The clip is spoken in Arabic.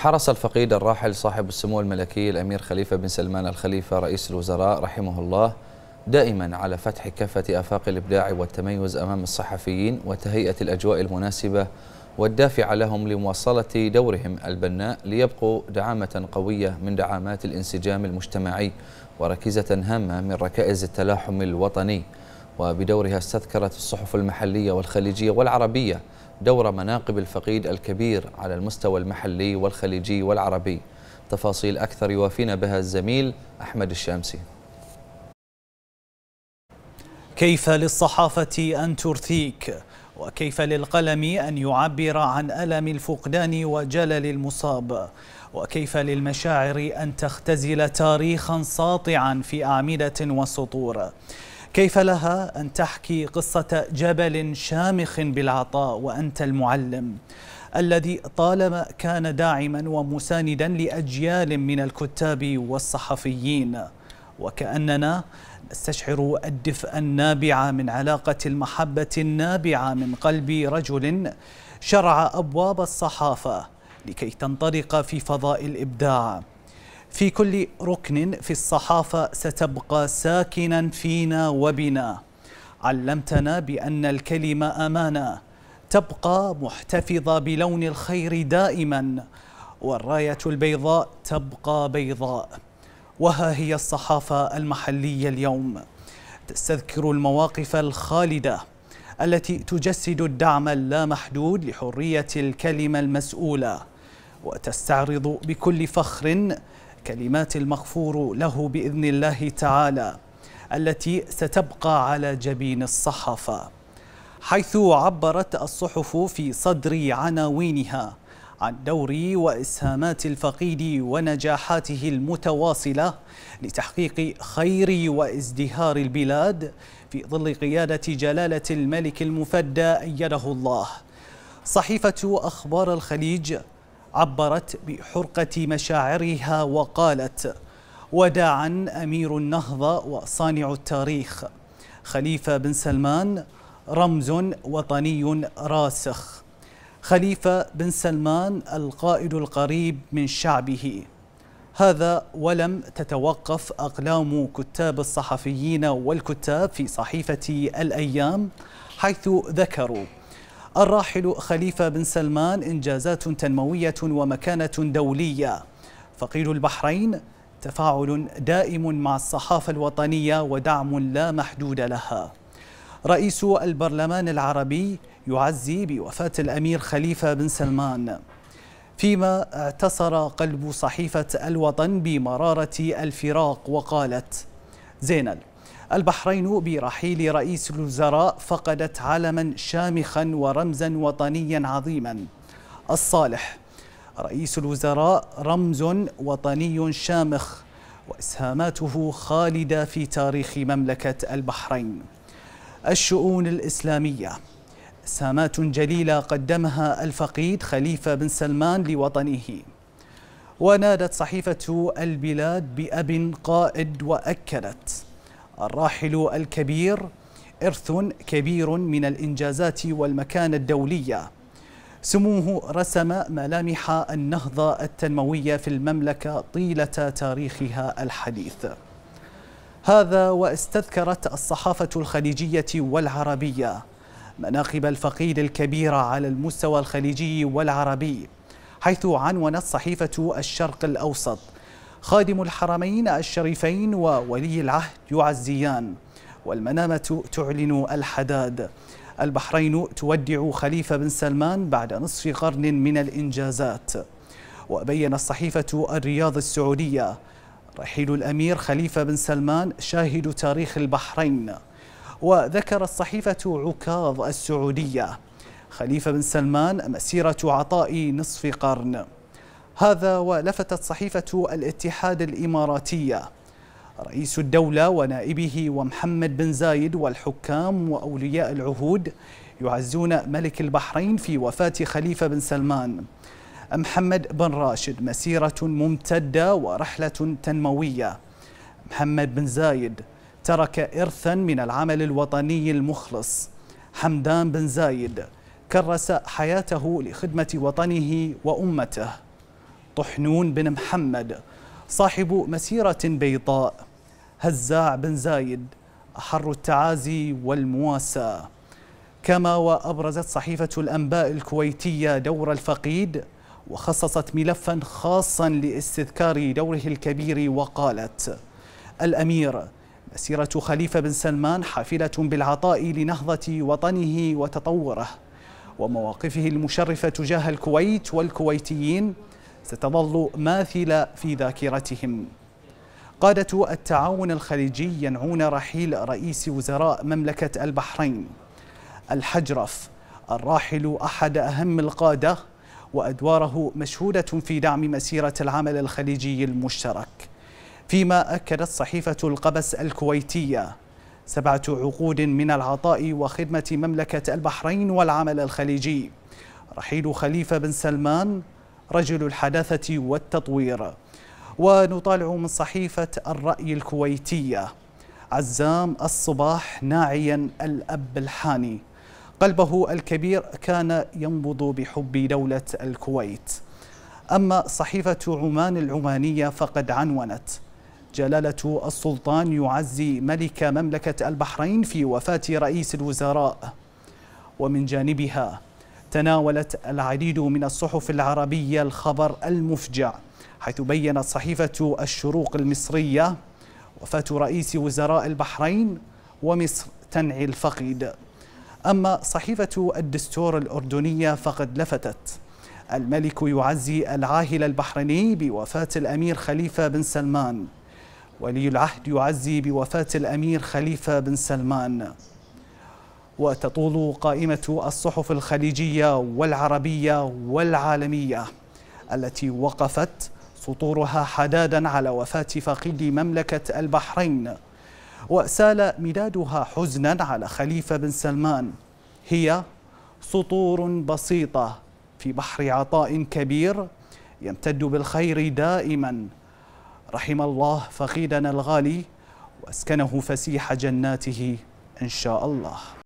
حرص الفقيد الراحل صاحب السمو الملكي الأمير خليفة بن سلمان الخليفة رئيس الوزراء رحمه الله دائما على فتح كافة آفاق الإبداع والتميز أمام الصحفيين وتهيئة الأجواء المناسبة والدافعة لهم لمواصلة دورهم البناء ليبقوا دعامة قوية من دعامات الانسجام المجتمعي وركيزة هامة من ركائز التلاحم الوطني وبدورها استذكرت الصحف المحلية والخليجية والعربية دور مناقب الفقيد الكبير على المستوى المحلي والخليجي والعربي تفاصيل أكثر يوافينا بها الزميل أحمد الشامسي كيف للصحافة أن ترثيك وكيف للقلم أن يعبر عن ألم الفقدان وجلل المصاب وكيف للمشاعر أن تختزل تاريخا ساطعا في أعمدة وسطور كيف لها أن تحكي قصة جبل شامخ بالعطاء وأنت المعلم الذي طالما كان داعما ومساندا لأجيال من الكتاب والصحفيين وكأننا نستشعر الدفء النابع من علاقة المحبة النابعة من قلب رجل شرع أبواب الصحافة لكي تنطلق في فضاء الإبداع في كل ركن في الصحافة ستبقى ساكنا فينا وبنا علمتنا بأن الكلمة أمانة تبقى محتفظة بلون الخير دائما والراية البيضاء تبقى بيضاء وها هي الصحافة المحلية اليوم تستذكر المواقف الخالدة التي تجسد الدعم اللامحدود لحرية الكلمة المسؤولة وتستعرض بكل فخر كلمات المغفور له باذن الله تعالى التي ستبقى على جبين الصحافه حيث عبرت الصحف في صدر عناوينها عن دور واسهامات الفقيد ونجاحاته المتواصله لتحقيق خير وازدهار البلاد في ظل قياده جلاله الملك المفدى ايده الله صحيفه اخبار الخليج عبرت بحرقة مشاعرها وقالت وداعا أمير النهضة وصانع التاريخ خليفة بن سلمان رمز وطني راسخ خليفة بن سلمان القائد القريب من شعبه هذا ولم تتوقف أقلام كتاب الصحفيين والكتاب في صحيفة الأيام حيث ذكروا الراحل خليفة بن سلمان إنجازات تنموية ومكانة دولية فقير البحرين تفاعل دائم مع الصحافة الوطنية ودعم لا محدود لها رئيس البرلمان العربي يعزي بوفاة الأمير خليفة بن سلمان فيما اعتصر قلب صحيفة الوطن بمرارة الفراق وقالت زينب البحرين برحيل رئيس الوزراء فقدت علما شامخا ورمزا وطنيا عظيما الصالح رئيس الوزراء رمز وطني شامخ واسهاماته خالده في تاريخ مملكه البحرين الشؤون الاسلاميه اسهامات جليلة قدمها الفقيد خليفة بن سلمان لوطنه ونادت صحيفة البلاد بأب قائد وأكدت الراحل الكبير إرث كبير من الإنجازات والمكانة الدولية سموه رسم ملامح النهضة التنموية في المملكة طيلة تاريخها الحديث هذا واستذكرت الصحافة الخليجية والعربية مناقب الفقيد الكبيرة على المستوى الخليجي والعربي حيث عنونت صحيفة الشرق الأوسط خادم الحرمين الشريفين وولي العهد يعزيان والمنامة تعلن الحداد البحرين تودع خليفة بن سلمان بعد نصف قرن من الإنجازات وبين الصحيفة الرياض السعودية رحيل الأمير خليفة بن سلمان شاهد تاريخ البحرين وذكر الصحيفة عكاظ السعودية خليفة بن سلمان مسيرة عطاء نصف قرن هذا ولفتت صحيفة الاتحاد الإماراتية رئيس الدولة ونائبه ومحمد بن زايد والحكام وأولياء العهود يعزون ملك البحرين في وفاة خليفة بن سلمان محمد بن راشد مسيرة ممتدة ورحلة تنموية محمد بن زايد ترك إرثا من العمل الوطني المخلص حمدان بن زايد كرس حياته لخدمة وطنه وأمته طحنون بن محمد صاحب مسيرة بيضاء هزاع بن زايد أحر التعازي والمواساة كما وأبرزت صحيفة الأنباء الكويتية دور الفقيد وخصصت ملفا خاصا لاستذكار دوره الكبير وقالت الأمير مسيرة خليفة بن سلمان حافلة بالعطاء لنهضة وطنه وتطوره ومواقفه المشرفة تجاه الكويت والكويتيين ستظل ماثلة في ذاكرتهم قادة التعاون الخليجي ينعون رحيل رئيس وزراء مملكة البحرين الحجرف الراحل أحد أهم القادة وأدواره مشهودة في دعم مسيرة العمل الخليجي المشترك فيما أكدت صحيفة القبس الكويتية سبعة عقود من العطاء وخدمة مملكة البحرين والعمل الخليجي رحيل خليفة بن سلمان رجل الحداثة والتطوير ونطالع من صحيفة الرأي الكويتية عزام الصباح ناعيا الأب الحاني قلبه الكبير كان ينبض بحب دولة الكويت أما صحيفة عمان العمانية فقد عنونت جلالة السلطان يعزي ملك مملكة البحرين في وفاة رئيس الوزراء ومن جانبها تناولت العديد من الصحف العربية الخبر المفجع حيث بيّنت صحيفة الشروق المصرية وفاة رئيس وزراء البحرين ومصر تنعي الفقيد أما صحيفة الدستور الأردنية فقد لفتت الملك يعزي العاهل البحريني بوفاة الأمير خليفة بن سلمان ولي العهد يعزي بوفاة الأمير خليفة بن سلمان وتطول قائمة الصحف الخليجية والعربية والعالمية التي وقفت سطورها حدادا على وفاة فقيد مملكة البحرين وسال ميلادها حزنا على خليفة بن سلمان هي سطور بسيطة في بحر عطاء كبير يمتد بالخير دائما رحم الله فقيدنا الغالي واسكنه فسيح جناته ان شاء الله